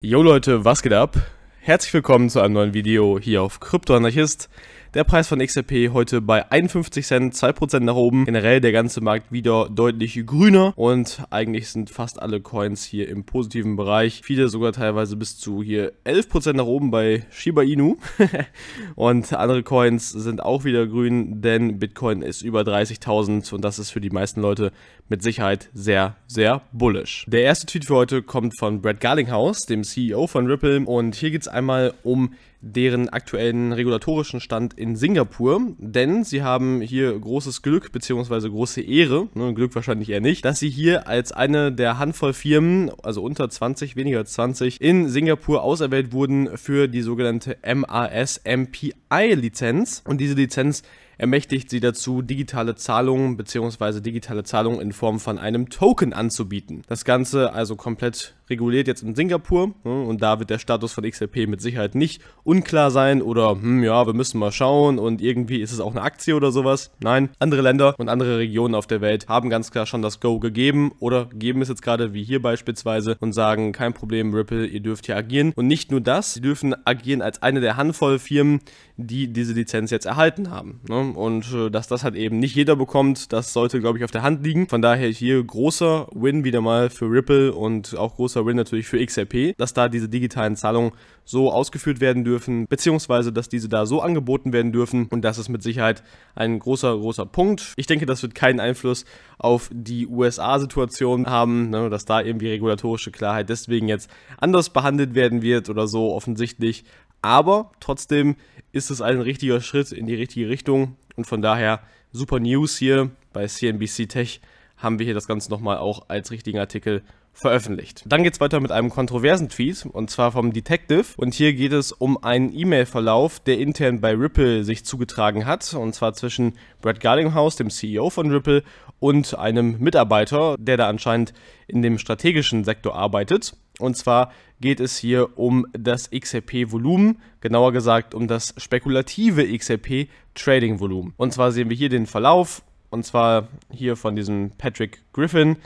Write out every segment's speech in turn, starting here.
Jo Leute, was geht ab? Herzlich willkommen zu einem neuen Video hier auf Kryptoanarchist. Der Preis von XRP heute bei 51 Cent, 2% nach oben. Generell der ganze Markt wieder deutlich grüner und eigentlich sind fast alle Coins hier im positiven Bereich. Viele sogar teilweise bis zu hier 11% nach oben bei Shiba Inu. und andere Coins sind auch wieder grün, denn Bitcoin ist über 30.000 und das ist für die meisten Leute mit Sicherheit sehr, sehr bullish. Der erste Tweet für heute kommt von Brad Garlinghouse, dem CEO von Ripple und hier geht es einmal um deren aktuellen regulatorischen Stand in Singapur, denn sie haben hier großes Glück bzw. große Ehre, ne, Glück wahrscheinlich eher nicht, dass sie hier als eine der Handvoll Firmen, also unter 20, weniger als 20, in Singapur auserwählt wurden für die sogenannte MAS-MPI-Lizenz und diese Lizenz ermächtigt sie dazu, digitale Zahlungen bzw. digitale Zahlungen in Form von einem Token anzubieten. Das Ganze also komplett reguliert jetzt in Singapur ne, und da wird der Status von XRP mit Sicherheit nicht unklar sein oder, hm, ja, wir müssen mal schauen und irgendwie ist es auch eine Aktie oder sowas. Nein, andere Länder und andere Regionen auf der Welt haben ganz klar schon das Go gegeben oder geben es jetzt gerade wie hier beispielsweise und sagen, kein Problem, Ripple, ihr dürft hier agieren. Und nicht nur das, sie dürfen agieren als eine der Handvoll Firmen, die diese Lizenz jetzt erhalten haben. Ne? Und äh, dass das halt eben nicht jeder bekommt, das sollte, glaube ich, auf der Hand liegen. Von daher hier großer Win wieder mal für Ripple und auch großer Win natürlich für XRP, dass da diese digitalen Zahlungen so ausgeführt werden dürfen dürfen, beziehungsweise dass diese da so angeboten werden dürfen. Und das ist mit Sicherheit ein großer, großer Punkt. Ich denke, das wird keinen Einfluss auf die USA-Situation haben, ne, dass da eben die regulatorische Klarheit deswegen jetzt anders behandelt werden wird oder so offensichtlich. Aber trotzdem ist es ein richtiger Schritt in die richtige Richtung und von daher super News hier bei CNBC Tech haben wir hier das Ganze nochmal auch als richtigen Artikel veröffentlicht. Dann geht es weiter mit einem kontroversen Tweet und zwar vom Detective und hier geht es um einen E-Mail-Verlauf, der intern bei Ripple sich zugetragen hat und zwar zwischen Brad Garlinghouse, dem CEO von Ripple und einem Mitarbeiter, der da anscheinend in dem strategischen Sektor arbeitet. Und zwar geht es hier um das XRP-Volumen, genauer gesagt um das spekulative XRP-Trading-Volumen. Und zwar sehen wir hier den Verlauf, und zwar hier von diesem Patrick Griffin,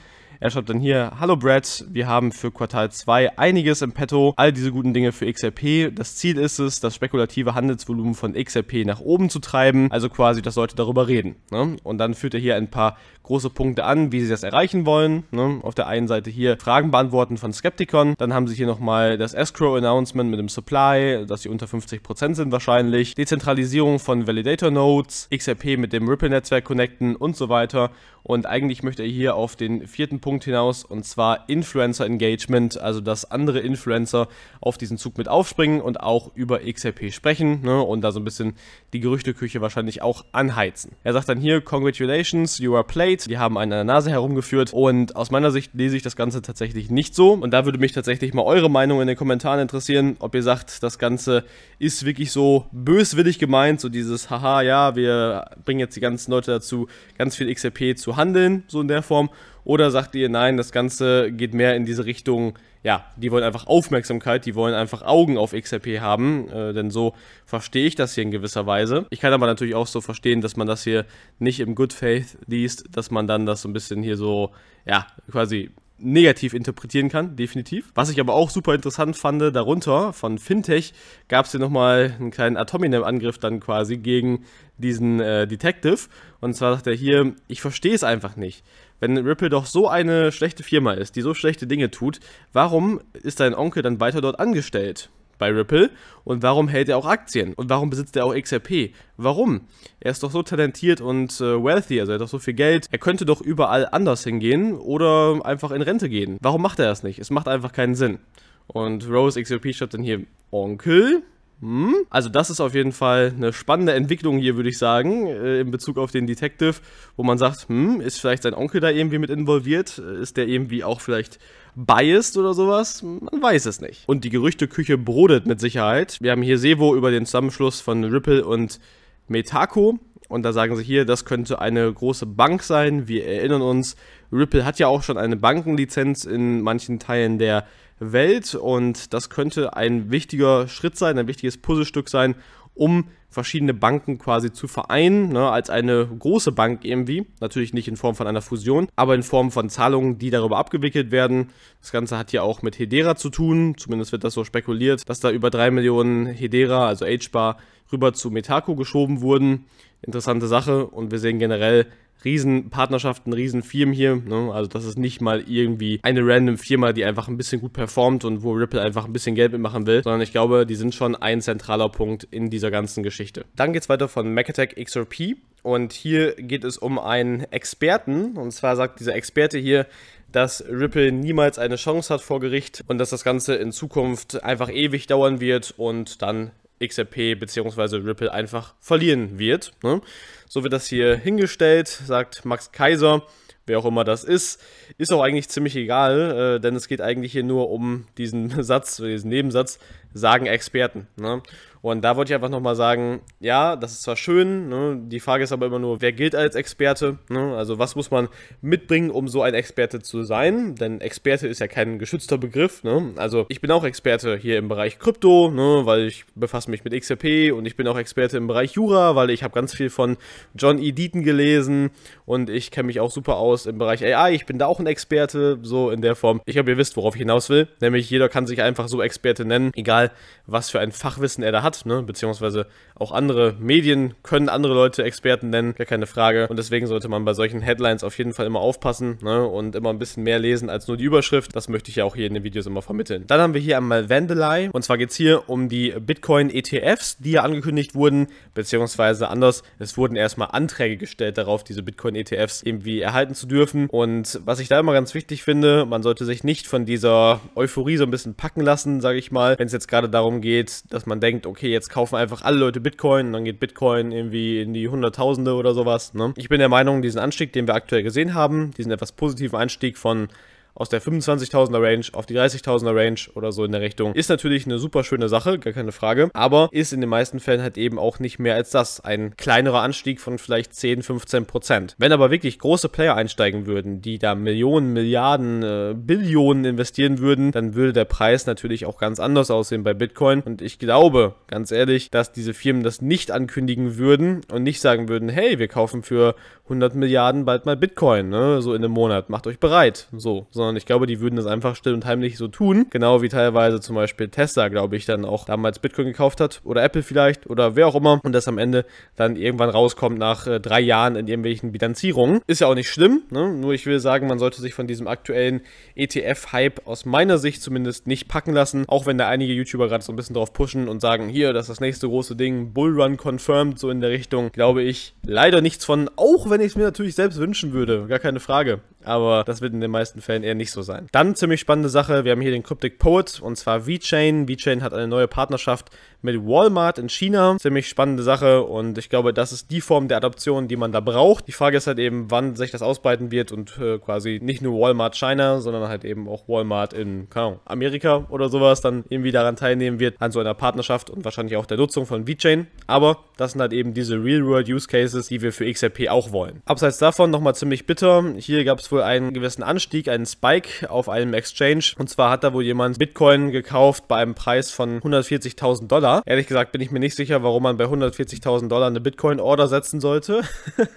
er schreibt dann hier, Hallo Brad, wir haben für Quartal 2 einiges im Petto, all diese guten Dinge für XRP. Das Ziel ist es, das spekulative Handelsvolumen von XRP nach oben zu treiben, also quasi, dass Leute darüber reden. Ne? Und dann führt er hier ein paar große Punkte an, wie sie das erreichen wollen. Ne? Auf der einen Seite hier Fragen beantworten von Skeptikon, dann haben sie hier nochmal das Escrow-Announcement mit dem Supply, dass sie unter 50% sind wahrscheinlich, Dezentralisierung von Validator-Nodes, XRP mit dem Ripple-Netzwerk connecten und so weiter. Und eigentlich möchte er hier auf den vierten Punkt Punkt hinaus und zwar Influencer Engagement, also dass andere Influencer auf diesen Zug mit aufspringen und auch über XRP sprechen ne, und da so ein bisschen die Gerüchteküche wahrscheinlich auch anheizen. Er sagt dann hier, Congratulations, you are played. Die haben einen an der Nase herumgeführt und aus meiner Sicht lese ich das Ganze tatsächlich nicht so und da würde mich tatsächlich mal eure Meinung in den Kommentaren interessieren, ob ihr sagt, das Ganze ist wirklich so böswillig gemeint, so dieses, haha, ja, wir bringen jetzt die ganzen Leute dazu, ganz viel XRP zu handeln, so in der Form oder sagt ihr, nein, das Ganze geht mehr in diese Richtung, ja, die wollen einfach Aufmerksamkeit, die wollen einfach Augen auf XRP haben, äh, denn so verstehe ich das hier in gewisser Weise. Ich kann aber natürlich auch so verstehen, dass man das hier nicht im Good Faith liest, dass man dann das so ein bisschen hier so, ja, quasi negativ interpretieren kann, definitiv. Was ich aber auch super interessant fand, darunter von Fintech gab es hier nochmal einen kleinen Atominem-Angriff dann quasi gegen diesen äh, Detective. Und zwar sagt er hier, ich verstehe es einfach nicht. Wenn Ripple doch so eine schlechte Firma ist, die so schlechte Dinge tut, warum ist dein Onkel dann weiter dort angestellt? bei Ripple und warum hält er auch Aktien und warum besitzt er auch XRP? Warum? Er ist doch so talentiert und äh, wealthy, also er hat doch so viel Geld. Er könnte doch überall anders hingehen oder einfach in Rente gehen. Warum macht er das nicht? Es macht einfach keinen Sinn. Und Rose XRP schreibt dann hier, Onkel, hm? Also das ist auf jeden Fall eine spannende Entwicklung hier, würde ich sagen, äh, in Bezug auf den Detective, wo man sagt, hm, ist vielleicht sein Onkel da irgendwie mit involviert? Äh, ist der irgendwie auch vielleicht biased oder sowas? Man weiß es nicht. Und die Gerüchteküche brodet mit Sicherheit. Wir haben hier Sevo über den Zusammenschluss von Ripple und Metako. Und da sagen sie hier, das könnte eine große Bank sein. Wir erinnern uns, Ripple hat ja auch schon eine Bankenlizenz in manchen Teilen der Welt. Und das könnte ein wichtiger Schritt sein, ein wichtiges Puzzlestück sein, um verschiedene Banken quasi zu vereinen, ne, als eine große Bank irgendwie. Natürlich nicht in Form von einer Fusion, aber in Form von Zahlungen, die darüber abgewickelt werden. Das Ganze hat ja auch mit Hedera zu tun, zumindest wird das so spekuliert, dass da über 3 Millionen Hedera, also H-Bar, rüber zu Metaco geschoben wurden. Interessante Sache und wir sehen generell, Riesenpartnerschaften, Riesenfirmen hier. Ne? Also das ist nicht mal irgendwie eine random Firma, die einfach ein bisschen gut performt und wo Ripple einfach ein bisschen Geld mitmachen will, sondern ich glaube, die sind schon ein zentraler Punkt in dieser ganzen Geschichte. Dann geht es weiter von McAttack XRP. Und hier geht es um einen Experten. Und zwar sagt dieser Experte hier, dass Ripple niemals eine Chance hat vor Gericht und dass das Ganze in Zukunft einfach ewig dauern wird und dann XRP bzw. Ripple einfach verlieren wird. Ne? So wird das hier hingestellt, sagt Max Kaiser. Wer auch immer das ist, ist auch eigentlich ziemlich egal, äh, denn es geht eigentlich hier nur um diesen Satz, diesen Nebensatz, sagen Experten. Ne? Und da wollte ich einfach nochmal sagen, ja, das ist zwar schön, ne? die Frage ist aber immer nur, wer gilt als Experte? Ne? Also was muss man mitbringen, um so ein Experte zu sein? Denn Experte ist ja kein geschützter Begriff. Ne? Also ich bin auch Experte hier im Bereich Krypto, ne? weil ich befasse mich mit XRP und ich bin auch Experte im Bereich Jura, weil ich habe ganz viel von John E. Deaton gelesen und ich kenne mich auch super aus im Bereich AI. Ich bin da auch ein Experte, so in der Form. Ich glaube, ihr wisst, worauf ich hinaus will. Nämlich jeder kann sich einfach so Experte nennen, egal egal was für ein Fachwissen er da hat, ne? beziehungsweise auch andere Medien können andere Leute Experten nennen, gar keine Frage. Und deswegen sollte man bei solchen Headlines auf jeden Fall immer aufpassen ne? und immer ein bisschen mehr lesen als nur die Überschrift. Das möchte ich ja auch hier in den Videos immer vermitteln. Dann haben wir hier einmal Vandalai und zwar geht es hier um die Bitcoin-ETFs, die ja angekündigt wurden, beziehungsweise anders, es wurden erstmal Anträge gestellt darauf, diese Bitcoin-ETFs irgendwie erhalten zu dürfen. Und was ich da immer ganz wichtig finde, man sollte sich nicht von dieser Euphorie so ein bisschen packen lassen, sage ich mal, wenn es jetzt gerade darum geht, dass man denkt, okay, jetzt kaufen einfach alle Leute Bitcoin und dann geht Bitcoin irgendwie in die Hunderttausende oder sowas. Ne? Ich bin der Meinung, diesen Anstieg, den wir aktuell gesehen haben, diesen etwas positiven Anstieg von aus der 25.000er Range auf die 30.000er Range oder so in der Richtung. Ist natürlich eine super schöne Sache, gar keine Frage, aber ist in den meisten Fällen halt eben auch nicht mehr als das. Ein kleinerer Anstieg von vielleicht 10, 15 Prozent. Wenn aber wirklich große Player einsteigen würden, die da Millionen, Milliarden, äh, Billionen investieren würden, dann würde der Preis natürlich auch ganz anders aussehen bei Bitcoin. Und ich glaube, ganz ehrlich, dass diese Firmen das nicht ankündigen würden und nicht sagen würden, hey, wir kaufen für 100 Milliarden bald mal Bitcoin, ne? so in einem Monat, macht euch bereit, so, sondern sondern ich glaube, die würden das einfach still und heimlich so tun. Genau wie teilweise zum Beispiel Tesla, glaube ich, dann auch damals Bitcoin gekauft hat oder Apple vielleicht oder wer auch immer und das am Ende dann irgendwann rauskommt nach äh, drei Jahren in irgendwelchen Bilanzierungen. Ist ja auch nicht schlimm, ne? nur ich will sagen, man sollte sich von diesem aktuellen ETF-Hype aus meiner Sicht zumindest nicht packen lassen, auch wenn da einige YouTuber gerade so ein bisschen drauf pushen und sagen, hier, das ist das nächste große Ding, Bullrun confirmed, so in der Richtung, glaube ich, leider nichts von, auch wenn ich es mir natürlich selbst wünschen würde, gar keine Frage aber das wird in den meisten Fällen eher nicht so sein. Dann ziemlich spannende Sache, wir haben hier den Cryptic Poet und zwar VeChain. VeChain hat eine neue Partnerschaft mit Walmart in China. Ziemlich spannende Sache und ich glaube, das ist die Form der Adoption, die man da braucht. Die Frage ist halt eben, wann sich das ausbreiten wird und äh, quasi nicht nur Walmart China, sondern halt eben auch Walmart in Ahnung, Amerika oder sowas dann irgendwie daran teilnehmen wird an so einer Partnerschaft und wahrscheinlich auch der Nutzung von VeChain. Aber das sind halt eben diese Real-World-Use-Cases, die wir für XRP auch wollen. Abseits davon nochmal ziemlich bitter. Hier gab es es wohl einen gewissen Anstieg, einen Spike auf einem Exchange. Und zwar hat da wohl jemand Bitcoin gekauft bei einem Preis von 140.000 Dollar. Ehrlich gesagt bin ich mir nicht sicher, warum man bei 140.000 Dollar eine Bitcoin-Order setzen sollte.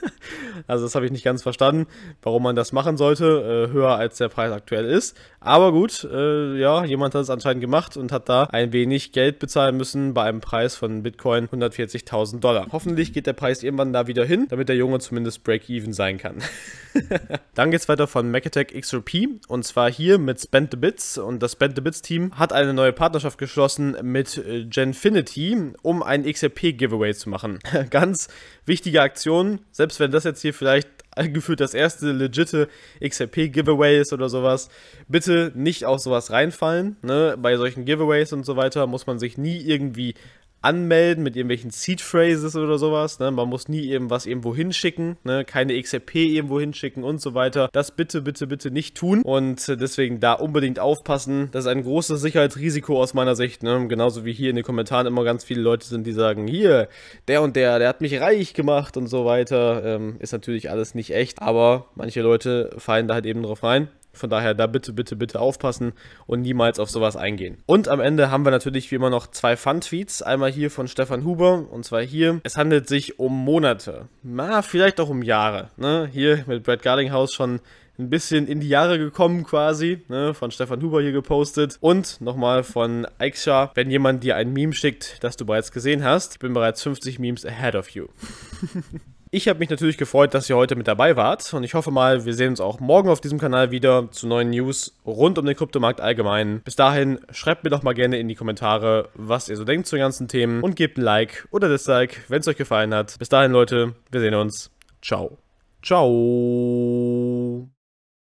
also das habe ich nicht ganz verstanden, warum man das machen sollte, äh, höher als der Preis aktuell ist. Aber gut, äh, ja, jemand hat es anscheinend gemacht und hat da ein wenig Geld bezahlen müssen bei einem Preis von Bitcoin 140.000 Dollar. Hoffentlich geht der Preis irgendwann da wieder hin, damit der Junge zumindest Break-Even sein kann. Dann geht es jetzt weiter von Mechatech XRP und zwar hier mit Spend the Bits und das Spend the Bits Team hat eine neue Partnerschaft geschlossen mit äh, Genfinity, um ein XRP Giveaway zu machen. Ganz wichtige Aktion, selbst wenn das jetzt hier vielleicht gefühlt das erste legitte XRP-Giveaway ist oder sowas. Bitte nicht auf sowas reinfallen. Ne? Bei solchen Giveaways und so weiter muss man sich nie irgendwie anmelden mit irgendwelchen Seed Phrases oder sowas. Ne? Man muss nie eben was irgendwo hinschicken, ne? keine XRP irgendwo hinschicken und so weiter. Das bitte, bitte, bitte nicht tun und deswegen da unbedingt aufpassen. Das ist ein großes Sicherheitsrisiko aus meiner Sicht. Ne? Genauso wie hier in den Kommentaren immer ganz viele Leute sind, die sagen, hier, der und der, der hat mich reich gemacht und so weiter. Ähm, ist natürlich alles nicht echt, aber manche Leute fallen da halt eben drauf rein. Von daher da bitte, bitte, bitte aufpassen und niemals auf sowas eingehen. Und am Ende haben wir natürlich wie immer noch zwei Fun-Tweets. Einmal hier von Stefan Huber und zwar hier. Es handelt sich um Monate. Na, vielleicht auch um Jahre. Ne? Hier mit Brad Garlinghouse schon ein bisschen in die Jahre gekommen quasi, ne, von Stefan Huber hier gepostet und nochmal von Aiksha, wenn jemand dir ein Meme schickt, das du bereits gesehen hast, ich bin bereits 50 Memes ahead of you. Ich habe mich natürlich gefreut, dass ihr heute mit dabei wart und ich hoffe mal, wir sehen uns auch morgen auf diesem Kanal wieder zu neuen News rund um den Kryptomarkt allgemein. Bis dahin, schreibt mir doch mal gerne in die Kommentare, was ihr so denkt zu den ganzen Themen und gebt ein Like oder Dislike, wenn es euch gefallen hat. Bis dahin, Leute, wir sehen uns. Ciao. Ciao.